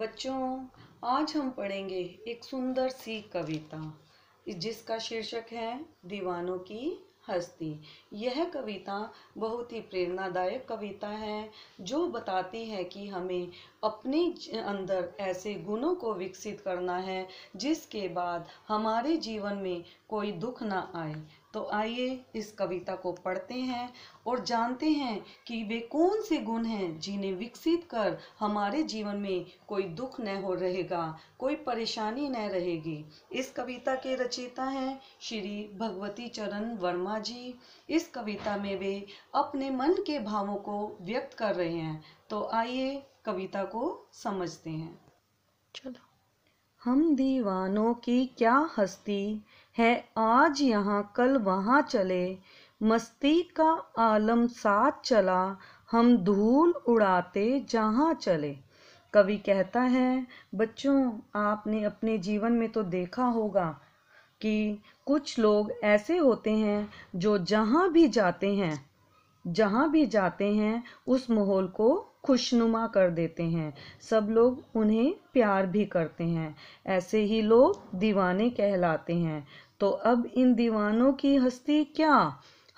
बच्चों आज हम पढ़ेंगे एक सुंदर सी कविता जिसका शीर्षक है दीवानों की हस्ती यह कविता बहुत ही प्रेरणादायक कविता है जो बताती है कि हमें अपने अंदर ऐसे गुणों को विकसित करना है जिसके बाद हमारे जीवन में कोई दुख ना आए तो आइए इस कविता को पढ़ते हैं और जानते हैं कि वे कौन से गुण हैं जिन्हें विकसित कर हमारे जीवन में कोई दुख न हो रहेगा कोई परेशानी न रहेगी इस कविता के रचयिता हैं श्री भगवती चरण वर्मा जी इस कविता में वे अपने मन के भावों को व्यक्त कर रहे हैं तो आइए कविता को समझते हैं चलो हम दीवानों की क्या हस्ती है आज यहाँ कल वहाँ चले मस्ती का आलम साथ चला हम धूल उड़ाते जहाँ चले कवि कहता है बच्चों आपने अपने जीवन में तो देखा होगा कि कुछ लोग ऐसे होते हैं जो जहाँ भी जाते हैं जहाँ भी जाते हैं उस माहौल को खुशनुमा कर देते हैं सब लोग उन्हें प्यार भी करते हैं ऐसे ही लोग दीवाने कहलाते हैं तो अब इन दीवानों की हस्ती क्या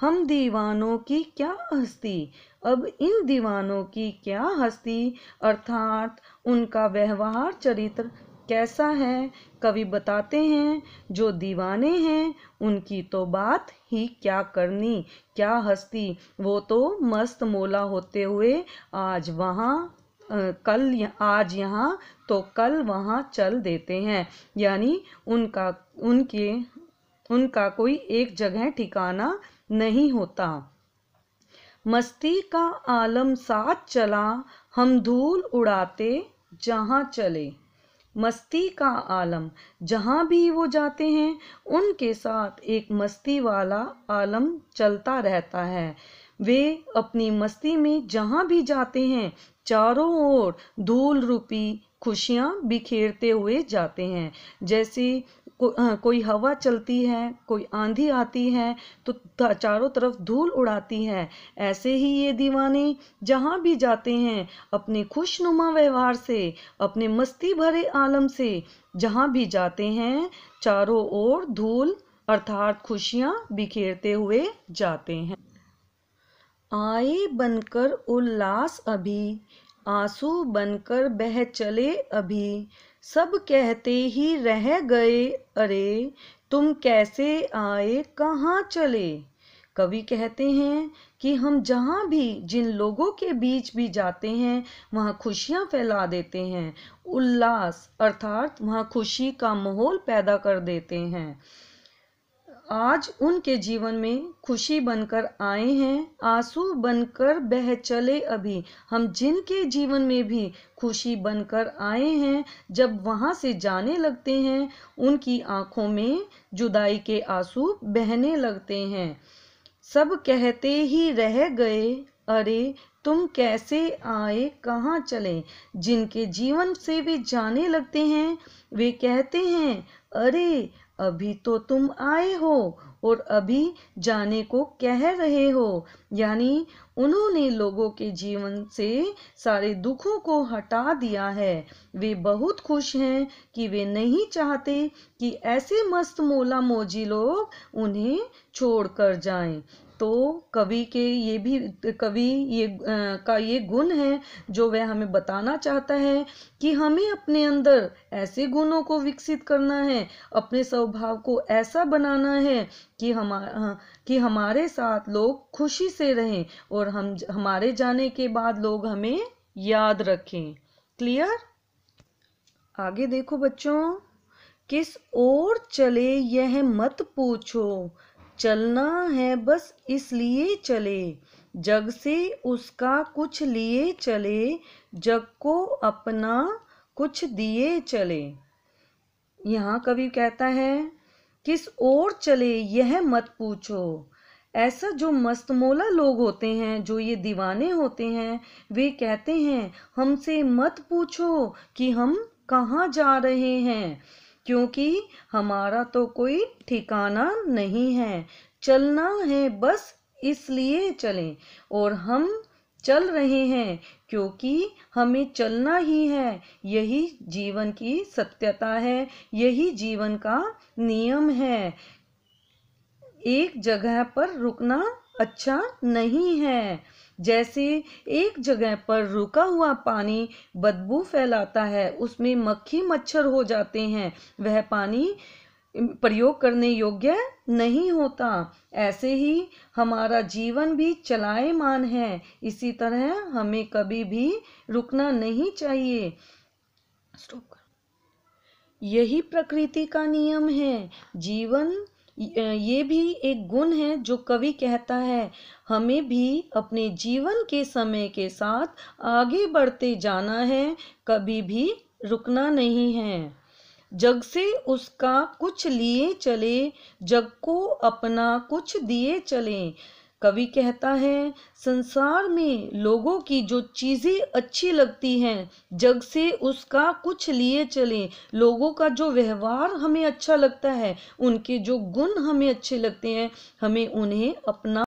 हम दीवानों की क्या हस्ती अब इन दीवानों की क्या हस्ती अर्थात उनका व्यवहार चरित्र कैसा है कवि बताते हैं जो दीवाने हैं उनकी तो बात ही क्या करनी क्या हस्ती वो तो मस्त मोला होते हुए आज वहाँ कल आज यहाँ तो कल वहाँ चल देते हैं यानी उनका उनके उनका कोई एक जगह ठिकाना नहीं होता मस्ती का आलम साथ चला हम धूल उड़ाते जहाँ चले मस्ती का आलम जहाँ भी वो जाते हैं उनके साथ एक मस्ती वाला आलम चलता रहता है वे अपनी मस्ती में जहाँ भी जाते हैं चारों ओर धूल रूपी खुशियाँ बिखेरते हुए जाते हैं जैसे को, आ, कोई हवा चलती है कोई आंधी आती है तो चारों तरफ धूल उड़ाती है ऐसे ही ये दीवाने जहाँ भी जाते हैं अपने खुशनुमा व्यवहार से अपने मस्ती भरे आलम से जहाँ भी जाते हैं चारों ओर धूल अर्थात खुशियाँ बिखेरते हुए जाते हैं आए बनकर उल्लास अभी आंसू बनकर बह चले अभी सब कहते ही रह गए अरे तुम कैसे आए कहाँ चले कवि कहते हैं कि हम जहाँ भी जिन लोगों के बीच भी जाते हैं वहाँ खुशियाँ फैला देते हैं उल्लास अर्थात वहाँ खुशी का माहौल पैदा कर देते हैं आज उनके जीवन में खुशी बनकर आए हैं आंसू बनकर बह चले अभी हम जिनके जीवन में भी खुशी बनकर आए हैं जब वहाँ से जाने लगते हैं उनकी आँखों में जुदाई के आंसू बहने लगते हैं सब कहते ही रह गए अरे तुम कैसे आए कहाँ चले जिनके जीवन से भी जाने लगते हैं वे कहते हैं अरे अभी तो तुम आए हो और अभी जाने को कह रहे हो यानी उन्होंने लोगों के जीवन से सारे दुखों को हटा दिया है वे बहुत खुश हैं कि वे नहीं चाहते कि ऐसे मस्त मोला मोजी लोग उन्हें छोड़ कर जाएं। तो कवि के ये भी कवि ये आ, का ये गुण है जो वह हमें बताना चाहता है कि हमें अपने अंदर ऐसे गुणों को विकसित करना है अपने स्वभाव को ऐसा बनाना है कि हम कि हमारे साथ लोग खुशी से रहें और हम हमारे जाने के बाद लोग हमें याद रखें क्लियर आगे देखो बच्चों किस ओर चले यह मत पूछो चलना है बस इसलिए चले जग से उसका कुछ लिए चले जग को अपना कुछ दिए चले यहाँ कवि कहता है किस ओर चले यह मत पूछो ऐसा जो मस्तमोला लोग होते हैं जो ये दीवाने होते हैं वे कहते हैं हमसे मत पूछो कि हम कहाँ जा रहे हैं क्योंकि हमारा तो कोई ठिकाना नहीं है चलना है बस इसलिए चलें और हम चल रहे हैं क्योंकि हमें चलना ही है यही जीवन की सत्यता है यही जीवन का नियम है एक जगह पर रुकना अच्छा नहीं है जैसे एक जगह पर रुका हुआ पानी बदबू फैलाता है उसमें मक्खी मच्छर हो जाते हैं वह पानी प्रयोग करने योग्य नहीं होता ऐसे ही हमारा जीवन भी चलायमान है इसी तरह हमें कभी भी रुकना नहीं चाहिए यही प्रकृति का नियम है जीवन ये भी एक गुण है जो कवि कहता है हमें भी अपने जीवन के समय के साथ आगे बढ़ते जाना है कभी भी रुकना नहीं है जग से उसका कुछ लिए चले जग को अपना कुछ दिए चले कवि कहता है संसार में लोगों की जो चीज़ें अच्छी लगती हैं जग से उसका कुछ लिए चलें लोगों का जो व्यवहार हमें अच्छा लगता है उनके जो गुण हमें अच्छे लगते हैं हमें उन्हें अपना